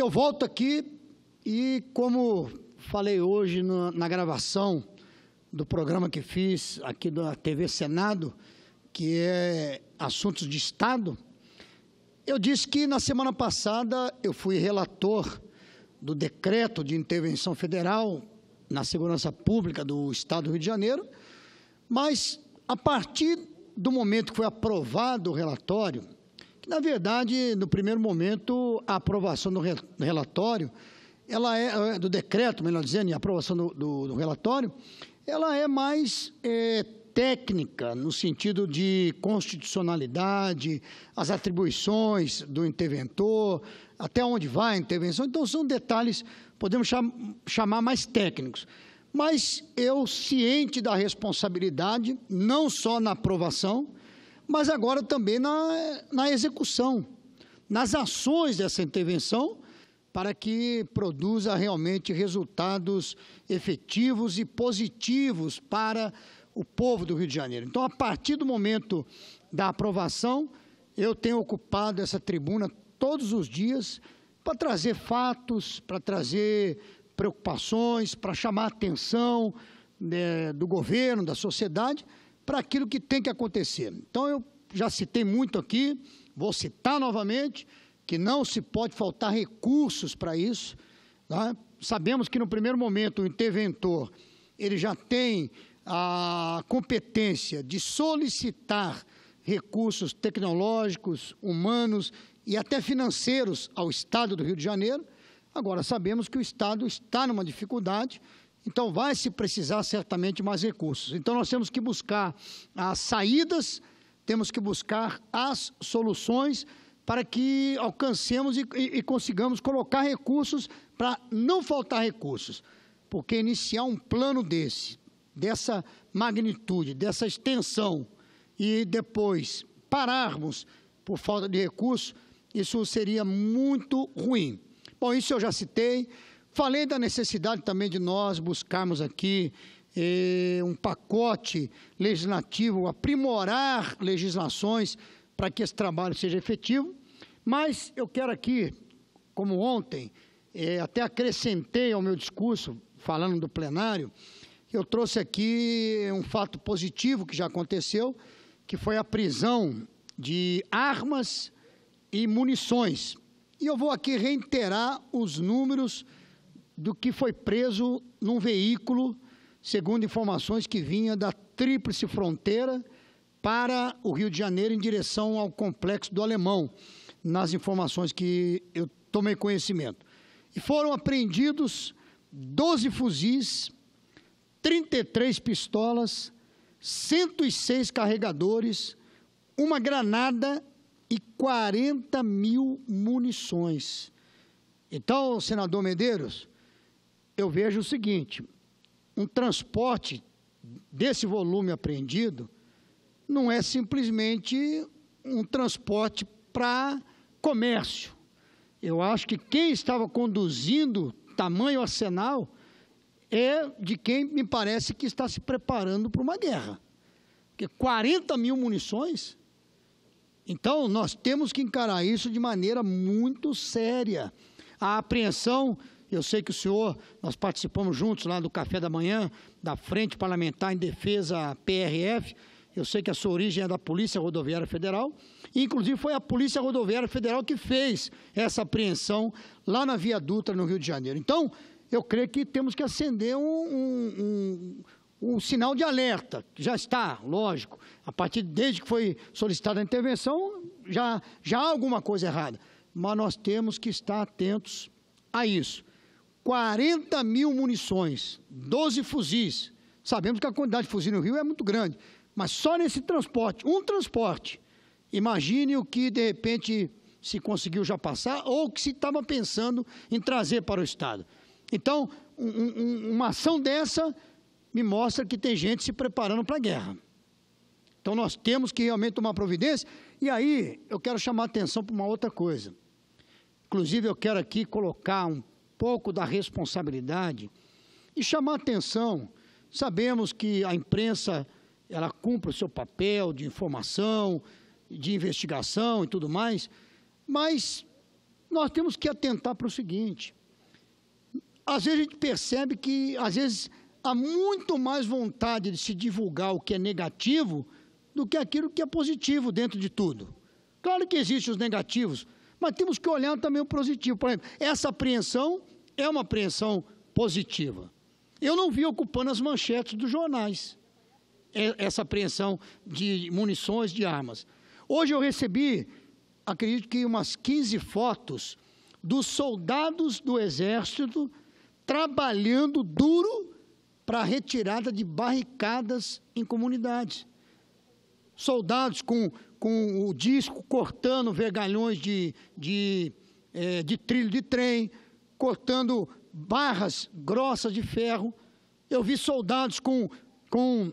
Eu volto aqui e, como falei hoje na, na gravação do programa que fiz aqui da TV Senado, que é Assuntos de Estado, eu disse que na semana passada eu fui relator do decreto de intervenção federal na segurança pública do Estado do Rio de Janeiro, mas a partir do momento que foi aprovado o relatório, na verdade, no primeiro momento, a aprovação do relatório, ela é, é do decreto, melhor dizendo, e a aprovação do, do, do relatório, ela é mais é, técnica no sentido de constitucionalidade, as atribuições do interventor, até onde vai a intervenção. Então, são detalhes, podemos chamar mais técnicos. Mas eu, ciente da responsabilidade, não só na aprovação, mas agora também na, na execução, nas ações dessa intervenção, para que produza realmente resultados efetivos e positivos para o povo do Rio de Janeiro. Então, a partir do momento da aprovação, eu tenho ocupado essa tribuna todos os dias para trazer fatos, para trazer preocupações, para chamar a atenção né, do governo, da sociedade, para aquilo que tem que acontecer. Então, eu já citei muito aqui, vou citar novamente, que não se pode faltar recursos para isso. Tá? Sabemos que, no primeiro momento, o interventor ele já tem a competência de solicitar recursos tecnológicos, humanos e até financeiros ao Estado do Rio de Janeiro. Agora, sabemos que o Estado está numa dificuldade então, vai se precisar certamente mais recursos. Então, nós temos que buscar as saídas, temos que buscar as soluções para que alcancemos e, e, e consigamos colocar recursos para não faltar recursos. Porque iniciar um plano desse, dessa magnitude, dessa extensão, e depois pararmos por falta de recursos, isso seria muito ruim. Bom, isso eu já citei. Falei da necessidade também de nós buscarmos aqui eh, um pacote legislativo, aprimorar legislações para que esse trabalho seja efetivo, mas eu quero aqui, como ontem, eh, até acrescentei ao meu discurso, falando do plenário, eu trouxe aqui um fato positivo que já aconteceu, que foi a prisão de armas e munições. E eu vou aqui reiterar os números do que foi preso num veículo, segundo informações que vinha da Tríplice Fronteira para o Rio de Janeiro em direção ao Complexo do Alemão, nas informações que eu tomei conhecimento. E foram apreendidos 12 fuzis, 33 pistolas, 106 carregadores, uma granada e 40 mil munições. Então, senador Medeiros, eu vejo o seguinte: um transporte desse volume apreendido não é simplesmente um transporte para comércio. Eu acho que quem estava conduzindo tamanho arsenal é de quem me parece que está se preparando para uma guerra. Porque 40 mil munições. Então, nós temos que encarar isso de maneira muito séria. A apreensão eu sei que o senhor, nós participamos juntos lá do café da manhã, da Frente Parlamentar em Defesa PRF. Eu sei que a sua origem é da Polícia Rodoviária Federal. E, inclusive, foi a Polícia Rodoviária Federal que fez essa apreensão lá na Via Dutra, no Rio de Janeiro. Então, eu creio que temos que acender um, um, um, um sinal de alerta. Já está, lógico. A partir desde que foi solicitada a intervenção, já, já há alguma coisa errada. Mas nós temos que estar atentos a isso. 40 mil munições, 12 fuzis. Sabemos que a quantidade de fuzis no Rio é muito grande, mas só nesse transporte, um transporte. Imagine o que, de repente, se conseguiu já passar ou que se estava pensando em trazer para o Estado. Então, um, um, uma ação dessa me mostra que tem gente se preparando para a guerra. Então, nós temos que realmente tomar providência. E aí, eu quero chamar a atenção para uma outra coisa. Inclusive, eu quero aqui colocar um pouco da responsabilidade e chamar atenção. Sabemos que a imprensa ela cumpre o seu papel de informação, de investigação e tudo mais, mas nós temos que atentar para o seguinte: às vezes a gente percebe que às vezes há muito mais vontade de se divulgar o que é negativo do que aquilo que é positivo dentro de tudo. Claro que existem os negativos, mas temos que olhar também o positivo. Por exemplo, essa apreensão é uma apreensão positiva. Eu não vi ocupando as manchetes dos jornais é, essa apreensão de munições, de armas. Hoje eu recebi, acredito que umas 15 fotos dos soldados do Exército trabalhando duro para a retirada de barricadas em comunidades. Soldados com com o disco cortando vergalhões de, de, é, de trilho de trem, cortando barras grossas de ferro. Eu vi soldados com, com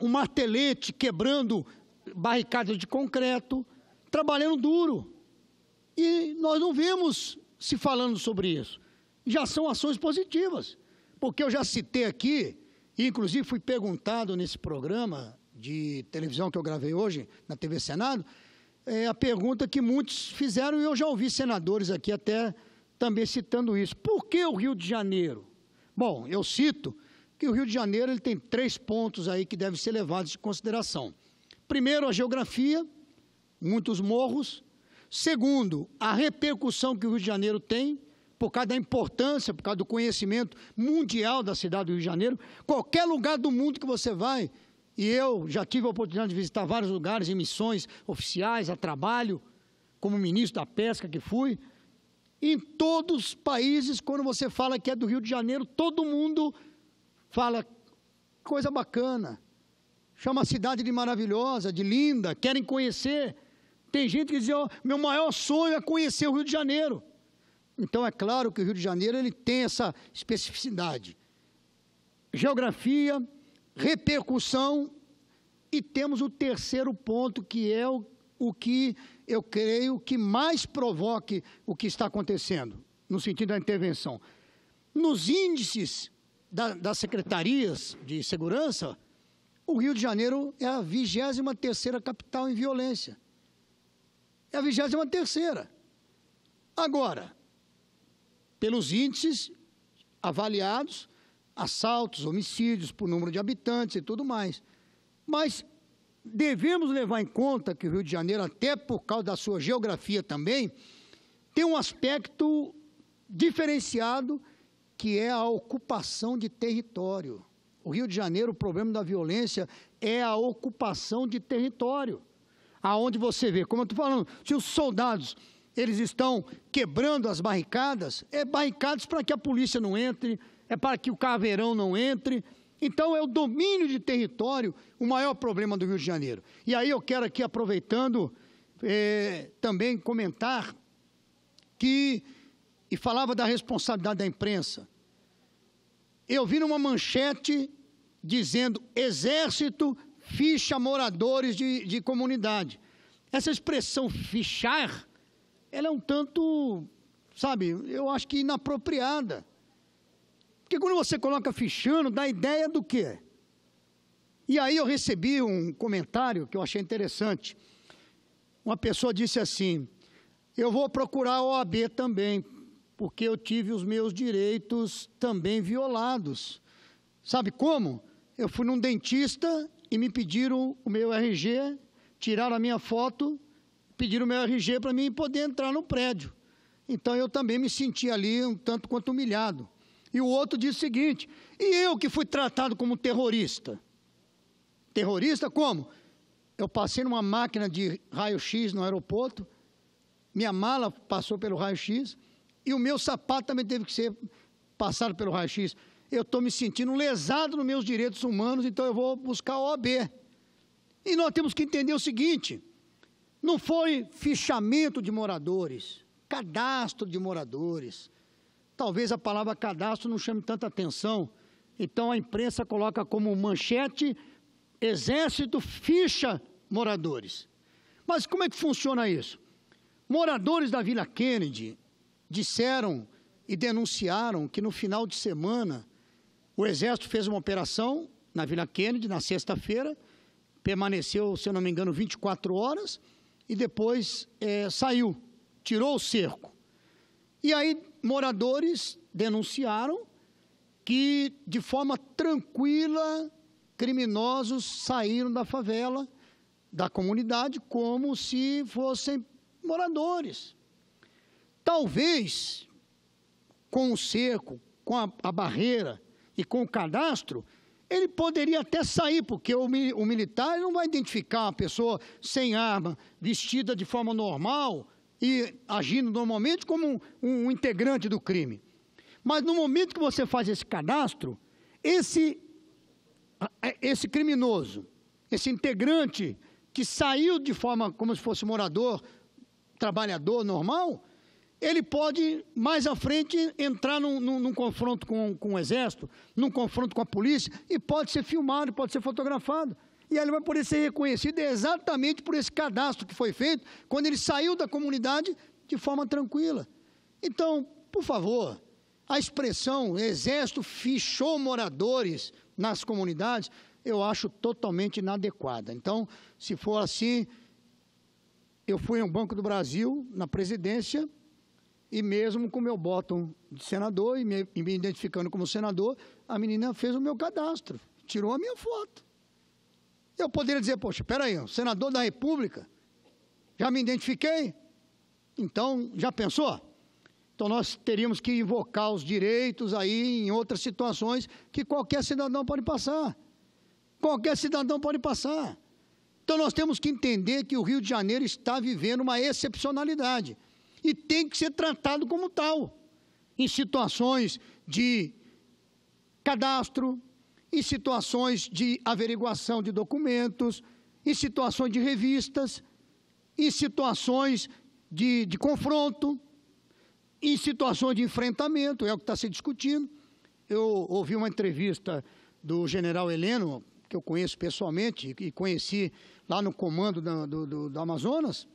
um martelete quebrando barricadas de concreto, trabalhando duro. E nós não vimos se falando sobre isso. Já são ações positivas. Porque eu já citei aqui, e inclusive fui perguntado nesse programa, de televisão que eu gravei hoje, na TV Senado, é a pergunta que muitos fizeram, e eu já ouvi senadores aqui até também citando isso. Por que o Rio de Janeiro? Bom, eu cito que o Rio de Janeiro ele tem três pontos aí que devem ser levados em consideração. Primeiro, a geografia, muitos morros. Segundo, a repercussão que o Rio de Janeiro tem, por causa da importância, por causa do conhecimento mundial da cidade do Rio de Janeiro. Qualquer lugar do mundo que você vai, e eu já tive a oportunidade de visitar vários lugares em missões oficiais, a trabalho, como ministro da Pesca que fui. Em todos os países, quando você fala que é do Rio de Janeiro, todo mundo fala coisa bacana. Chama a cidade de maravilhosa, de linda, querem conhecer. Tem gente que diz: oh, meu maior sonho é conhecer o Rio de Janeiro. Então é claro que o Rio de Janeiro ele tem essa especificidade. Geografia, repercussão. E temos o terceiro ponto, que é o, o que eu creio que mais provoque o que está acontecendo, no sentido da intervenção. Nos índices da, das secretarias de segurança, o Rio de Janeiro é a 23 terceira capital em violência. É a 23 terceira Agora, pelos índices avaliados, assaltos, homicídios, por número de habitantes e tudo mais. Mas devemos levar em conta que o Rio de Janeiro, até por causa da sua geografia também, tem um aspecto diferenciado que é a ocupação de território. O Rio de Janeiro, o problema da violência é a ocupação de território. Aonde você vê, como eu estou falando, se os soldados eles estão quebrando as barricadas, é barricadas para que a polícia não entre, é para que o caveirão não entre. Então é o domínio de território o maior problema do Rio de Janeiro. E aí eu quero aqui, aproveitando, eh, também comentar que, e falava da responsabilidade da imprensa. Eu vi numa manchete dizendo exército ficha moradores de, de comunidade. Essa expressão fichar, ela é um tanto, sabe, eu acho que inapropriada. Porque quando você coloca fichando, dá ideia do quê? E aí eu recebi um comentário que eu achei interessante. Uma pessoa disse assim: Eu vou procurar a OAB também, porque eu tive os meus direitos também violados. Sabe como? Eu fui num dentista e me pediram o meu RG, tiraram a minha foto, pediram o meu RG para mim poder entrar no prédio. Então eu também me senti ali um tanto quanto humilhado. E o outro diz o seguinte: e eu que fui tratado como terrorista? Terrorista como? Eu passei numa máquina de raio-x no aeroporto, minha mala passou pelo raio-x e o meu sapato também teve que ser passado pelo raio-x. Eu estou me sentindo lesado nos meus direitos humanos, então eu vou buscar o OAB. E nós temos que entender o seguinte: não foi fichamento de moradores, cadastro de moradores talvez a palavra cadastro não chame tanta atenção. Então a imprensa coloca como manchete: Exército ficha moradores. Mas como é que funciona isso? Moradores da Vila Kennedy disseram e denunciaram que no final de semana o Exército fez uma operação na Vila Kennedy, na sexta-feira, permaneceu, se eu não me engano, 24 horas e depois é, saiu, tirou o cerco. E aí moradores denunciaram que, de forma tranquila, criminosos saíram da favela, da comunidade, como se fossem moradores. Talvez, com o cerco, com a, a barreira e com o cadastro, ele poderia até sair, porque o, o militar não vai identificar uma pessoa sem arma, vestida de forma normal, e agindo normalmente como um, um, integrante do crime. Mas no momento que você faz esse cadastro, esse, é, esse criminoso, esse integrante que saiu de forma como se fosse morador, trabalhador normal, ele pode mais à frente entrar num, num, num confronto com, com o exército, num confronto com a polícia, e pode ser filmado, pode ser fotografado e ele vai poder ser reconhecido exatamente por esse cadastro que foi feito quando ele saiu da comunidade de forma tranquila. Então, por favor, a expressão exército fichou moradores nas comunidades, eu acho totalmente inadequada. Então, se for assim, eu fui ao Banco do Brasil, na presidência, e mesmo com o meu botão de senador e me identificando como senador, a menina fez o meu cadastro, tirou a minha foto. Eu poderia dizer, poxa, peraí, um senador da República, já me identifiquei, então já pensou? Então nós teríamos que invocar os direitos aí em outras situações que qualquer cidadão pode passar. Qualquer cidadão pode passar. Então nós temos que entender que o Rio de Janeiro está vivendo uma excepcionalidade e tem que ser tratado como tal. Em situações de cadastro, em situações de averiguação de documentos, em situações de revistas, em situações de, de confronto, em situações de enfrentamento, é o que está se discutindo. Eu ouvi uma entrevista do general Heleno, que eu conheço pessoalmente e conheci lá no comando do, do, do Amazonas,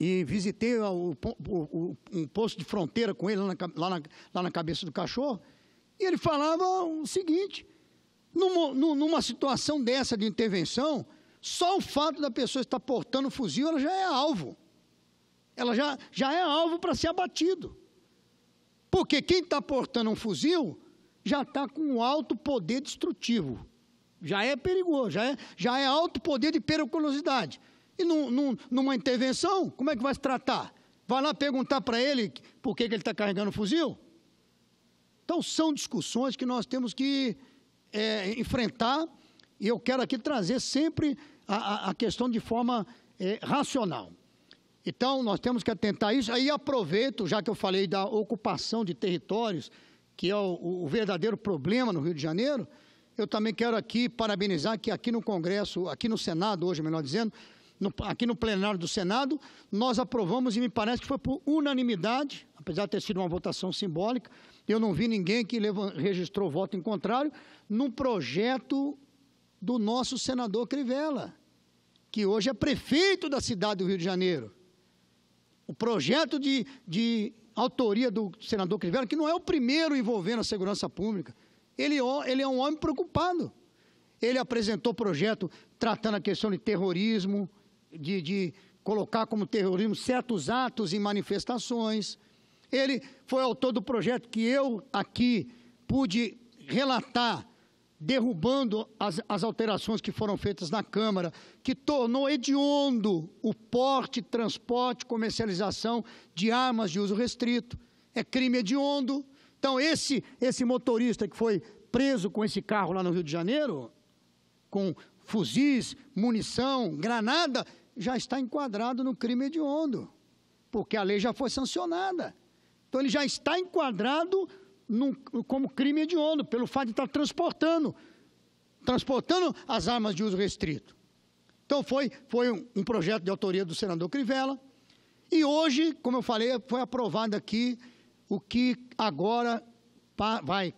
e visitei o, o, o, um posto de fronteira com ele lá na, lá na, lá na cabeça do cachorro. E ele falava o seguinte: numa, numa situação dessa de intervenção, só o fato da pessoa estar portando fuzil, ela já é alvo. Ela já, já é alvo para ser abatido. Porque quem está portando um fuzil já está com alto poder destrutivo. Já é perigoso, já é, já é alto poder de periculosidade. E num, num, numa intervenção, como é que vai se tratar? Vai lá perguntar para ele por que, que ele está carregando o fuzil? Então, são discussões que nós temos que é, enfrentar, e eu quero aqui trazer sempre a, a questão de forma é, racional. Então, nós temos que atentar a isso. Aí aproveito, já que eu falei da ocupação de territórios, que é o, o, verdadeiro problema no Rio de Janeiro, eu também quero aqui parabenizar que aqui no Congresso, aqui no Senado, hoje, melhor dizendo, no, aqui no plenário do Senado, nós aprovamos, e me parece que foi por unanimidade, apesar de ter sido uma votação simbólica, eu não vi ninguém que registrou voto em contrário no projeto do nosso senador Crivella, que hoje é prefeito da cidade do Rio de Janeiro. O projeto de, de autoria do senador Crivella, que não é o primeiro envolvendo a segurança pública. Ele, ele é um homem preocupado. Ele apresentou projeto tratando a questão de terrorismo, de, de colocar como terrorismo certos atos e manifestações. Ele foi autor do projeto que eu aqui pude relatar, derrubando as, as alterações que foram feitas na Câmara, que tornou hediondo o porte, transporte, comercialização de armas de uso restrito. É crime hediondo. Então, esse, esse motorista que foi preso com esse carro lá no Rio de Janeiro, com fuzis, munição, granada, já está enquadrado no crime hediondo, porque a lei já foi sancionada. Então ele já está enquadrado num, como crime hediondo, pelo fato de estar transportando, transportando as armas de uso restrito. Então foi, foi um, um projeto de autoria do senador Crivella, e hoje, como eu falei, foi aprovado aqui o que agora vai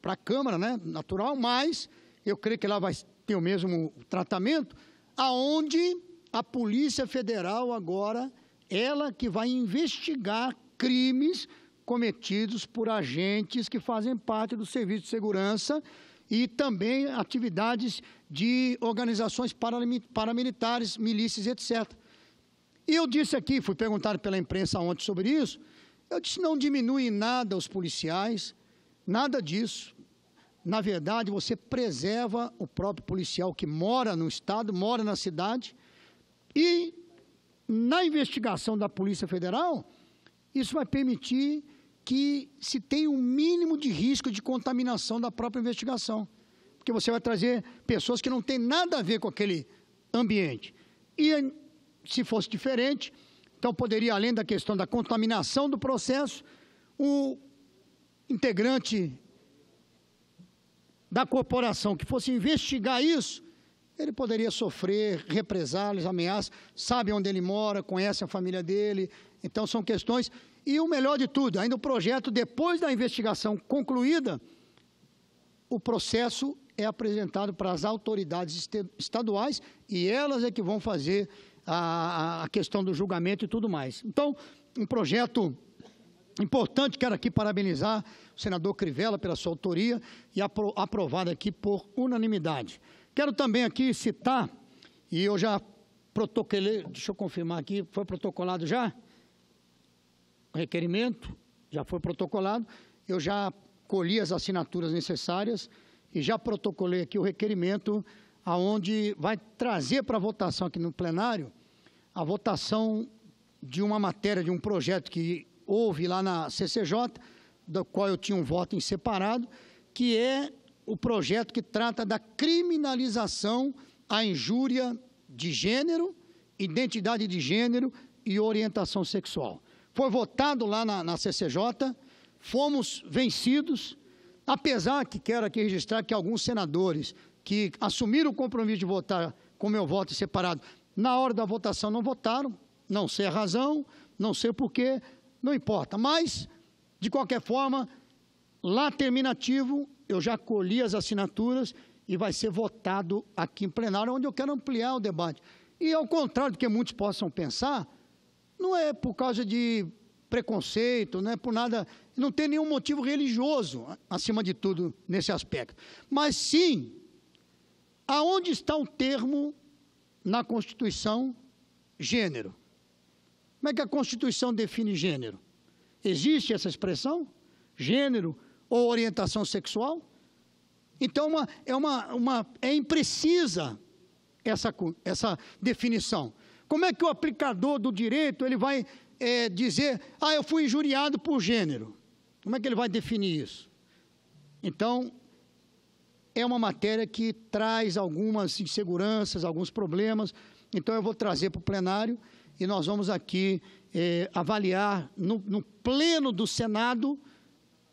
para a Câmara, né, natural, mas eu creio que lá vai ter o mesmo tratamento, aonde a Polícia Federal agora, ela que vai investigar crimes cometidos por agentes que fazem parte do serviço de segurança e também atividades de organizações paramilitares, milícias, etc. E eu disse aqui, fui perguntado pela imprensa ontem sobre isso, eu disse, não diminui em nada os policiais, nada disso. Na verdade, você preserva o próprio policial que mora no Estado, mora na cidade, e na investigação da Polícia Federal, isso vai permitir que se tenha um mínimo de risco de contaminação da própria investigação, porque você vai trazer pessoas que não têm nada a ver com aquele ambiente. E se fosse diferente, então poderia, além da questão da contaminação do processo, o integrante da corporação que fosse investigar isso, ele poderia sofrer represálias, ameaças, sabe onde ele mora, conhece a família dele, então, são questões. E o melhor de tudo, ainda o projeto, depois da investigação concluída, o processo é apresentado para as autoridades estaduais e elas é que vão fazer a, a questão do julgamento e tudo mais. Então, um projeto importante, quero aqui parabenizar o senador Crivella pela sua autoria e apro, aprovado aqui por unanimidade. Quero também aqui citar, e eu já protocolei, deixa eu confirmar aqui, foi protocolado já? requerimento, já foi protocolado, eu já colhi as assinaturas necessárias e já protocolei aqui o requerimento aonde vai trazer para votação aqui no plenário a votação de uma matéria, de um projeto que houve lá na CCJ, do qual eu tinha um voto em separado, que é o projeto que trata da criminalização à injúria de gênero, identidade de gênero e orientação sexual foi votado lá na, na CCJ, fomos vencidos, apesar que quero aqui registrar que alguns senadores que assumiram o compromisso de votar com meu voto separado, na hora da votação não votaram, não sei a razão, não sei o porquê, não importa. Mas, de qualquer forma, lá terminativo, eu já colhi as assinaturas e vai ser votado aqui em plenário, onde eu quero ampliar o debate. E ao contrário do que muitos possam pensar, não é por causa de preconceito, não é por nada, não tem nenhum motivo religioso, acima de tudo, nesse aspecto. Mas sim, aonde está o termo na Constituição gênero? Como é que a Constituição define gênero? Existe essa expressão? Gênero ou orientação sexual? Então, uma, é, uma, uma, é imprecisa essa, essa definição. Como é que o aplicador do direito ele vai é, dizer, ah, eu fui injuriado por gênero? Como é que ele vai definir isso? Então, é uma matéria que traz algumas inseguranças, alguns problemas. Então, eu vou trazer para o plenário e nós vamos aqui é, avaliar no, no, pleno do Senado.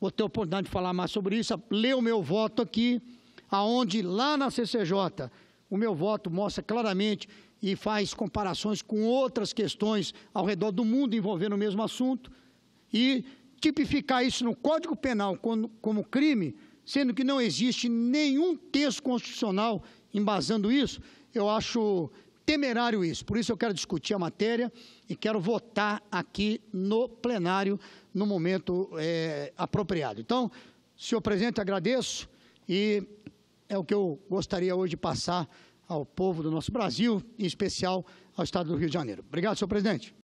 Vou ter a oportunidade de falar mais sobre isso, ler o meu voto aqui, aonde lá na CCJ o meu voto mostra claramente e faz comparações com outras questões ao redor do mundo envolvendo o mesmo assunto e tipificar isso no Código Penal como crime, sendo que não existe nenhum texto constitucional embasando isso, eu acho temerário isso. Por isso eu quero discutir a matéria e quero votar aqui no plenário no momento é, apropriado. Então, senhor presidente, agradeço e é o que eu gostaria hoje de passar ao povo do nosso Brasil, em especial ao Estado do Rio de Janeiro. Obrigado, senhor presidente.